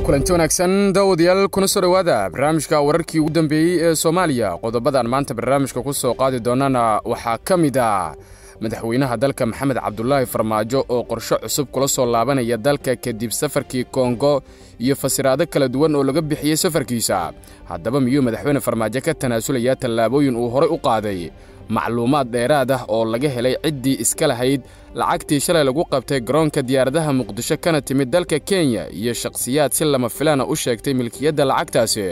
kulanti wanaagsan daawadayaal kuna soo dhowaada barnaamijka wararkii ugu dambeeyey ee soomaaliya qodobadan maanta barnaamijka ku soo qaadi doonana waxaa ka mid ah madaxweynaha dalka maxamed cabdulaahi farmaajo oo qorshe cusub kula soo laabanaya dalka kadib safarkii kongo iyo fasiraado kala duwan oo laga bixiyey safarkiisa haddaba miyuu madaxweyne farmaajo ka tanaasulayaa tallaabooyin uu horay u qaaday macluumaad dheeraad ah oo laga helay ciddii iska lahayd lacagtii shalay lagu qabtay garoonka diyaaradaha muqdisho kana timid dalka kenya iyo shakhsiyaad si lama filaana ah u sheegtay milkiyadda lacagtaasi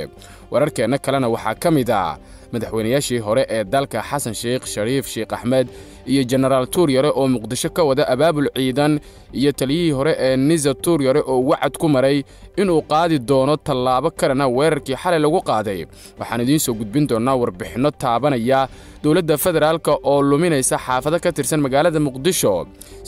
wararkeenna kalena waxaa ka mid ah madaxweynayaashii hore ee dalka xasan sheekh shariif sheekh axmed iyo jenaraal tuur yare oo muqdisho ka wada abaabul ciidan iyo taliyihii hore ee nisa tuur yare oo wacad ku maray inuu qaadi doono tallaabo kalena weerarkii xalay lagu qaaday waxaan idiin soo gudbin doonnaa warbixinno taabanaya dowladda federaalk oo luminaysa xaafado ka tirsan magaalada muqdisho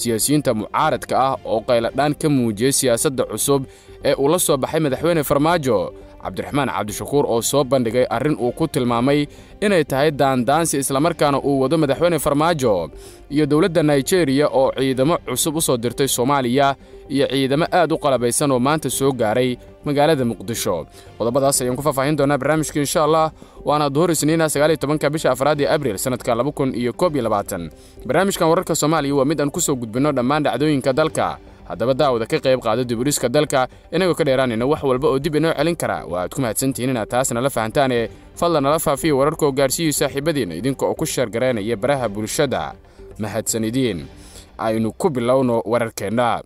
siyaasiyiinta mucaaradka ah oo qayladhaan ka muujiyey siyaasadda cusub ee uu la soo baxay madaxweyne farmaajo cabdiraxmaan cabdishakuur oo soo bandhigay arrin uu ku tilmaamay inay tahay daandaansi islamarkaana uu wado madaxweyne farmaajo iyo dowladda naijeriya oo ciidamo cusub u soo dirtay soomaaliya iyo ciidamo aad u qalabaysan oo maanta soo gaaray magaalada muqdisho qodobadaas ayaan ku faahfaahin doonaa barnaamijka insha allah waana duhur isniina sagaaliyo tobanka bisha afraad ee abriil sannadka laba kun iyo koob iyo labaatan barnaamijkan wararka soomaaliya waa mid aan ku soo gudbinno dhammaan dhacdooyinka dalka haddaba daawada ka qayb qaada diburiska dalka inagoo ka dheeraanayna wax walba oo dib inoo celin kara waa aad ku mahadsantihiin inaad taas nala fahantaane fadlan nala faafiya wararkoo gaarsiiyu saaxiibadiinna idinka oo ku sheergaraynaya baraha bulshada mahadsanidiin aynu ku bilowno wararkeenna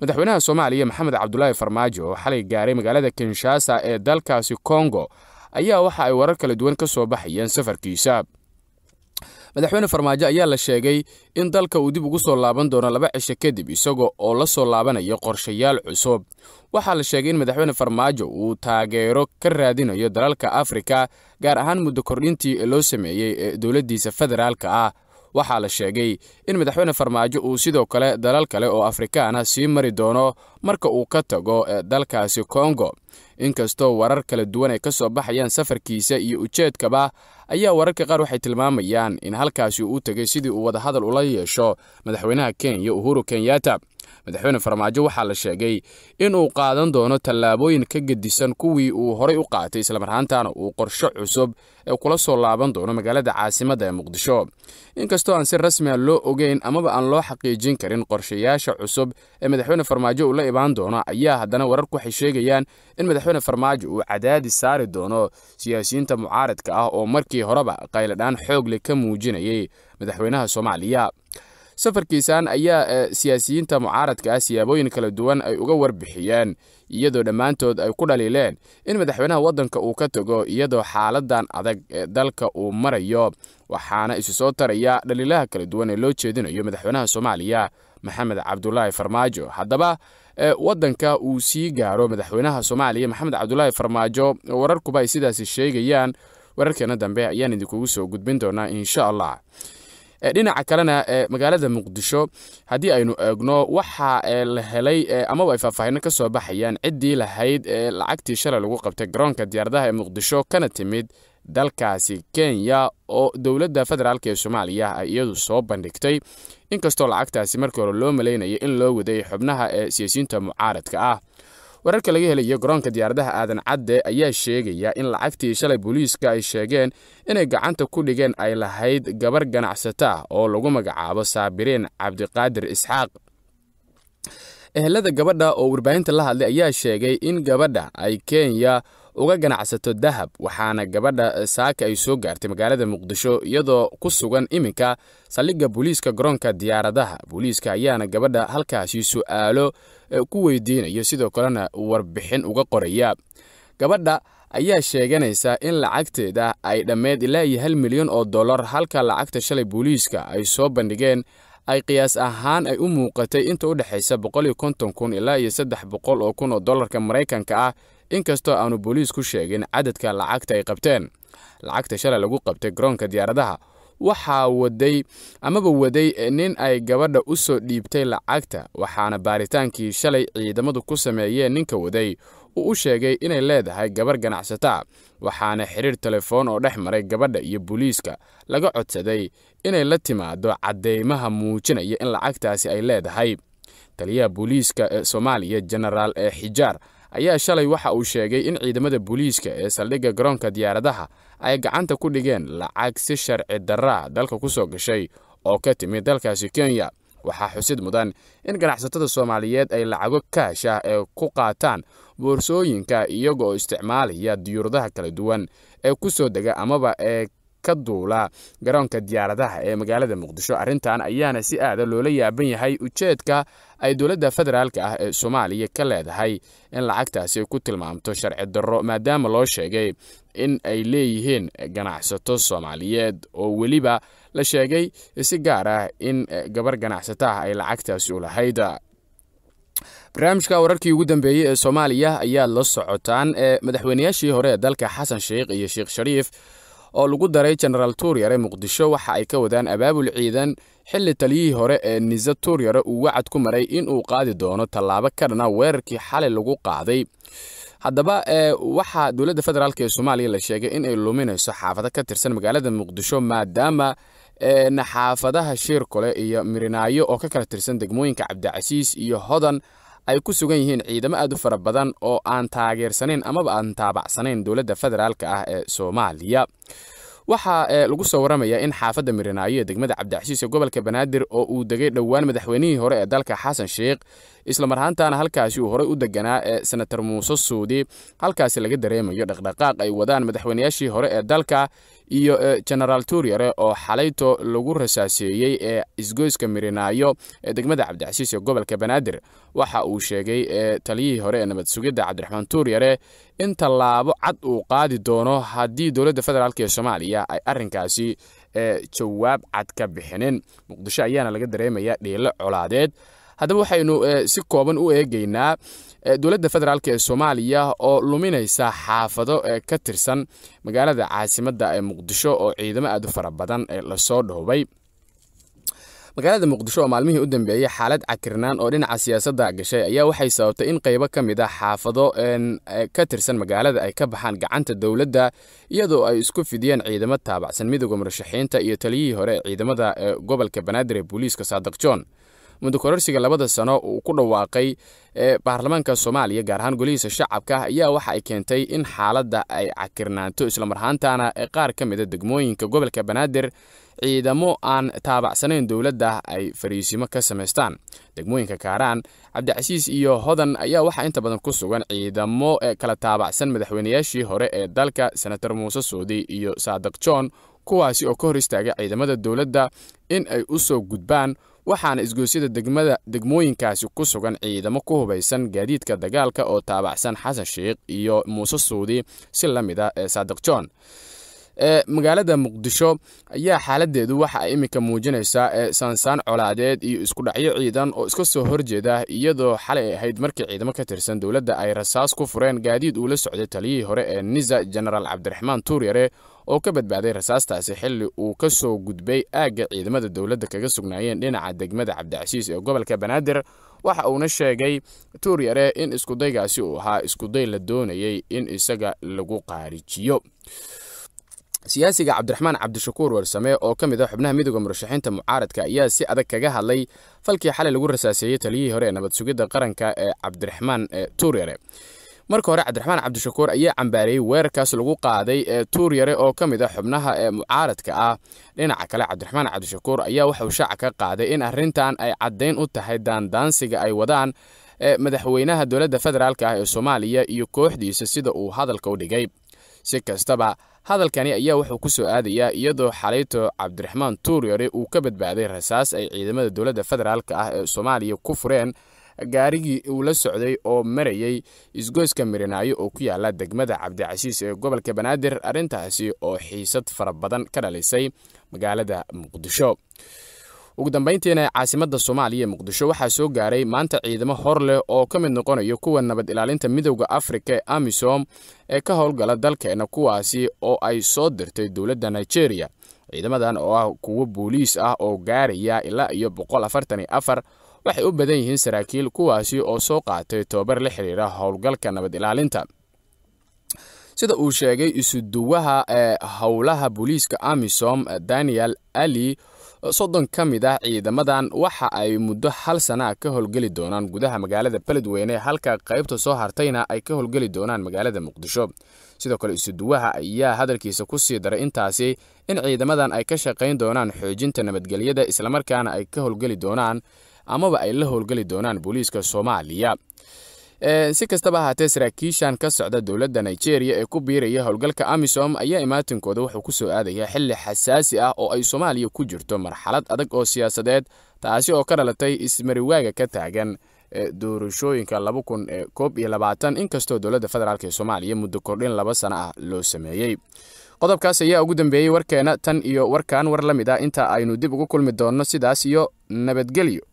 madaxweynaha soomaaliya maxamed cabdulaahi farmaajo oo xalay gaaray magaalada kinshaasa ee dalkaasi kongo ayaa waxa ay warar kala duwan ka soo baxayeen safarkiisa madaxweyne farmaajo ayaa la sheegay in dalka uu dib ugu soo laaban doono laba cisho kadib isaga oo la soo laabanaya qorshayaal cusub waxaa la sheegay in madaxweyne farmaajo uu taageero ka raadinayo dalalka afrika gaar ahaan muddo kordhintii loo sameeyey ee dowladdiisa federaalka ah waxaa la sheegay in madaxweyne farmaajo uu sidoo kale dalal kale oo afrikaana ah sii mari doono marka uu ka tago eh, dalkaasi kongo inkastoo warar kala duwan ay ka soo baxayaan safarkiisa iyo ujeedkaba ayaa wararka qaar waxay tilmaamayaan in halkaasi uu tegay sidii uu wadahadal ula yeesho madaxweynaha kenya uhuru kenyatta madaxweyne farmaajo waxaa la sheegay inuu qaadan doono tallaabooyin ka gedisan kuwii uu horey u qaatay islamarhaantaana uu qorsho cusub ee kula soo laaban doono magaalada caasimadda ee muqdisho inkastoo aan si rasmi a ah loo ogeyn amaba aan loo xaqiijin karin qorshayaasha cusub ee madaxweyne farmaajo uu la imaan doono ayaa haddana wararku waxay sheegayaan in madaxweyne farmaajo uu cadaadis saari doono siyaasiyiinta mucaaradka ah oo markii horeba qayladhaan xoogle ka muujinayay madaxweynaha soomaaliya safarkiisan ayaa eh, siyaasiyiinta mucaaradka ah siyaabooyin kala duwan ay uga warbixiyeen iyadoo dhammaantood ay ku dhaliileen in madaxweynaha waddanka uu ka tago iyadoo xaaladan adag ee dalka uu marayo waxaana isu soo taraya dhaliilaha kala duwan ee loo jeedinayo madaxweynaha soomaaliya maxamed cabdulaahi farmaajo haddaba eh, waddanka uu sii gaaro madaxweynaha soomaaliya maxamed cabdulaahi farmaajo wararkuba ay sidaasi sheegayaan wararkeena dambe ayaan idinkugu soo gudbin doonaa insha allah dhinaca kalena magaalada muqdisho haddii aynu eegno waxa la helay amaba ay faahfaahino ka soo baxayaan ciddii lahayd lacagtii shalay lagu qabtay garoonka diyaaradaha ee muqdisho kana timid dalkaasi kenya oo dowladda federaalk ee soomaaliya ay iyadu soo bandhigtay inkastoo lacagtaasi markii hore loo malaynayo in loo waday xubnaha ee siyaasiyiinta mucaaradka ah wararka laga helayo garoonka diyaaradaha aadan cadde ayaa sheegaya in lacagtii shalay booliiska ay sheegeen inay gacanta ku dhigeen ay lahayd gabar ganacsato ah oo lagu magacaabo saabiriin cabdiqaadir isxaaq ehelada gabadha oo warbaahinta la hadlay ayaa sheegay in gabadha ay kenya uga ganacsato dahab waxaana gabadha eh, saaka ay soo gaartay magaalada muqdisho iyadoo ku sugan iminka saldhigga booliiska garoonka diyaaradaha booliiska ayaana gabadha halkaasi su'aalo eh, ku weydiinayo sidoo kalena warbixin uga qoraya gabadha ayaa sheeganaysa in lacagteeda ay dhammeed ilaa iyo hal milyan oo dollar halka lacagta shalay booliiska ay soo bandhigeen ay qiyaas ahaan ay u muuqatay inta u dhexaysa boqol iyo konton kun ilaa iyo saddex boqol oo kun oo dollarka maraykanka ah inkastoo aanu booliis ku sheegin cadadka lacagta ay qabteen lacagta shalay lagu qabtay garoonka diyaaradaha waxaa waday amaba waday eh, nin ay gabadha u soo dhiibtay lacagta waxaana baaritaankii shalay ciidamadu ku sameeyeen ninka waday uu u sheegay inay leedahay gabar ganacsataa waxaana xidhiir telefoon oo dhex maray gabadha iyo booliiska laga codsaday inay la timaado caddeymaha muujinaya in lacagtaasi ay leedahay taliyaha booliiska ee soomaaliya jenaraal ee eh, xijaar ayaa shalay waxa uu sheegay in ciidamada booliiska ee saldhigga garoonka diyaaradaha ay gacanta ku dhigeen lacag si sharci darraa dalka ku soo gashay oo ka timid dalkaasi kenya waxaa xusid mudan in ganacsatada soomaaliyeed ay lacago kaash ah ee ku qaataan boorsooyinka iyagoo isticmaalaya diyuuradaha kala duwan ee ku soo dega amaba ee ka duula garoonka diyaaradaha ee magaalada muqdisho arrintan ayaana si aada loola yaaban yahay ujeedka ay dowladda federaalk ah ee soomaaliya ka leedahay in lacagtaasi ku tilmaamto sharci darro maadaama loo sheegay in ay leeyihiin ganacsato soomaaliyeed oo weliba la sheegay si gaar ah in e, gabar ganacsato ah ay lacagtaasi u lahayd barnaamijka wararkii ugu dambeeyey ee soomaaliya ayaad la socotaan ee madaxweyneyaashii hore ee dalka xasan sheikh iyo sheekh shariif oo lagu daray jenaraal tuuryare muqdisho waxa ay ka wadaan abaabul ciidan xilli taliyihii hore ee nise tuuryare uu wacad ku maray in uu qaadi doono tallaabo kadhana weerarkii xalay lagu qaaday haddaba waxaa dowladda federaalk ee soomaaliya la sheegay inay luminayso xaafado ka tirsan magaalada muqdisho maadaama na xaafadaha shiirkule iyo mirinaayo oo ka kala tirsan degmooyinka cabdicasiis iyo hodan ay ku sugan yihiin ciidamo aad u fara badan oo aan taageersanayn amaba aan taabacsanayn dowladda federaalka ah ee soomaaliya waxaa eh, lagu soo waramayaa in xaafadda miranaayo ee degmada cabdicasiis ee gobolka banaadir oo uu degay dhowaan madaxweynihii hore ee dalka xasan sheikh islamarhaantaana halkaasi uu horey u deganaa ee eh, senator muuse suudi halkaasi laga dareemayo dhaqdhaqaaq ay wadaan madaxweynayaashii hore ee dalka iyo eh, genaraal tuuryare oo xalayto lagu rasaaseeyey ee isgoyska mirinaayo ee degmada cabdicasiis ee gobolka banaadir waxa uu sheegay taliyihii hore ee nabadsugidda cabdiraxmaan tuuryare in tallaabo cad uu qaadi doono haddii dowladda federaalk ee soomaaliya ay arrinkaasi eh, jawaab cad ka bixinin muqdisho ayaana laga dareemayaa dhiilo colaadeed haddaba waxaynu eh, si kooban u eegaynaa eh, dowladda federaalk ee soomaaliya oo luminaysa xaafado ka tirsan magaalada caasimadda ee muqdisho oo ciidamo aad u fara badan lasoo dhoobay magaalada muqdisho oo maalmihii u dambeeyey xaalad cakirnaan oo dhinaca siyaasadda gashay ayaa waxay sababtay in qaybo ka mid a ah xaafado e, ka tirsan magaalada ay ka baxaan gacanta dowladda iyadoo ay isku fidiyeen ciidamo taabacsan midooda murashaxiinta iyo taliyihii hore ee ciidamada ee gobolka banaadir ee booliiska saadiq john muddo kororsiga labada sano uu ku dhawaaqay ee baarlamaanka soomaaliya gaar ahaan golihiisa shacabka ayaa waxa ay keentay in xaaladda ay cakirnaanto islamarhaantaana ee qaar ka mida ah degmooyinka gobolka banaadir ciidamo aan taabacsanayn dowladda ay fariisimo ka samaystaan degmooyinka kaaraan cabdicasiis iyo hodan ayaa waxaa inta badan ku sugan ciidamo kala taabacsan madaxweynayaashii hore ee dalka senator muuse soodi iyo saadiq john kuwaasi oo ka hor istaagay ciidamada dowladda in ay u soo gudbaan waxaana isgoysyada degmada degmooyinkaasi ku sugan ciidamo ku hubaysan gaadiidka dagaalka oo taabacsan xasan sheikh iyo muuse suudi si la mid a ah, ee saadiq john magaalada muqdisho ayaa xaaladeedu waxa ay iminka muujinaysaa ee saansaan colaadeed iyo isku dhacyo ciidan oo iska soo horjeeda iyadoo xalay ay ahayd markii ciidamo ka tirsan dowladda ay rasaas ku fureen gaadiid uu la socday taliyihii hore ee nisa jenaraal cabdiraxmaan tuuryare oo ka badbaaday rasaastaasi xilli uu ka soo gudbay aagga ciidamada dowladda kaga sugnaayeen dhinaca degmada cabdicasiis ee gobolka banaadir waxa uuna sheegay tuuryare in iskudaygaasi uu ahaa iskuday la doonayay in isaga lagu qaarijiyo siyaasiga cabdiraxmaan cabdishakuur warsame oo ka mid ah xubnaha midooda murashaxiinta mucaaradka ayaa si adag kaga hadlay falkii xalay lagu rasaaseeyey taliyihii hore ee nabad sugidda qaranka ee cabdiraxmaan tuuryare marka hore cabdiraxmaan cabdishakuur ayaa cambaareeyey weerarkaas lagu qaaday ee tuur yare oo ka mid a ah xubnaha ee mucaaradka ah dhinaca kale cabdiraxmaan cabdishakuur ayaa waxauu shaaca ka qaaday in arrintan ay caddayn u tahay daandaansiga ay wadaan ee madaxweynaha dowladda federaalk ah ee soomaaliya iyo kooxdiisa sida uu hadalka u dhigay si kastaba hadalkani ayaa wuxuu ku soo aadayaa iyadoo xalayto cabdiraxmaan tuur yare uu ka badbaaday rasaas ay ciidamada dowladda federaalk ah ee soomaaliya ku fureen gaarigii uu la socday oo marayay isgoyska mirinaayo oo ku yaala degmada cabdicasiis ee gobolka banaadir arrintaasi oo xiisad fara badan ka dhalisay magaalada muqdisho ugu dambayntiina caasimadda soomaaliya ee muqdisho waxaa soo gaaray maanta ciidamo hor leh oo ka mid noqonaya kuwa nabad ilaalinta midowda afrika ee amisom ee ka howlgala dalkeenna kuwaasi oo ay soo dirtay dowladda nigeria ciidamadan oo ah kuwo booliis ah oo gaaraya ilaa iyo boqol afartan iyo afar waxay u badan yihiin saraakiil kuwaasi oo soo qaatay tababar la xiriira howlgalka nabad ilaalinta sida uu sheegay isuduwaha ee eh, howlaha booliiska amisom eh, daniel ali eh, soddon ka mid ah ciidamadan waxa ay muddo hal sanaa ka howlgeli doonaan gudaha magaalada beledweyne halka qaybta soo hartayna ay ka howlgeli doonaan magaalada muqdisho sidoo kale isuduwaha ayaa hadalkiisa ku sii daray intaasi in ciidamadan ay ka shaqayn doonaan xoojinta nabadgelyada islamarkaana ay ka howlgeli doonaan amaba ay la howlgeli doonaan booliiska soomaaliya si kastaba ahaatee saraakiishan ka socda dowladda nigeria ee ku biiraya howlgalka amisom ayaa imaatinkooda wuxuu ku soo aadaya xili xasaasi ah oo ay soomaaliya ku jirto marxalad adag oo siyaasadeed taasi oo ka dhalatay ismariwaaga ka taagan doorashooyinka inkastoo dowladda federaalk ee soomaaliya muddo kordhin laba sana ah loo sameeyey qodobkaas ayaa ugu dambeeyey warkeena tan iyo warkan war la mid ah inta aynu dib ugu kulmi doonno sidaas iyo nabadgelyo